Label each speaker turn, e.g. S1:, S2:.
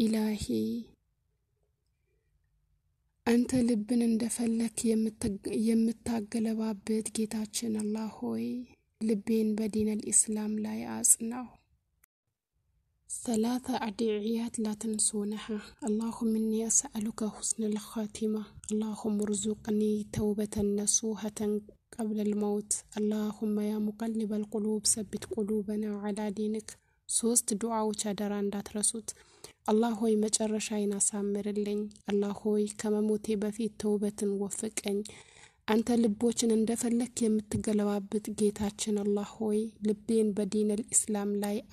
S1: إلهي أنت لبن اندفلك يمتاقلبابت جيتاتشن الله هوي لبين بدين الإسلام لا يأسنا ثلاثة أدعيات لا تنسونها اللهم إني أسألك حسن الخاتمة اللهم ارزقني توبة نصوحة قبل الموت اللهم يا مقلب القلوب ثبت قلوبنا على دينك سوست دعاء وشادران لا رسول አላህ ሆይ መጨረሻዬን አሳምርልኝ። አላህ ሆይ ከመሞቴ በፊት ተውበትን ወፍቀኝ። አንተ ልቦችን እንደፈለክ የምትገለባብጥ ጌታችን አላህ ሆይ ልቤን በዲን አልኢስላም ላይ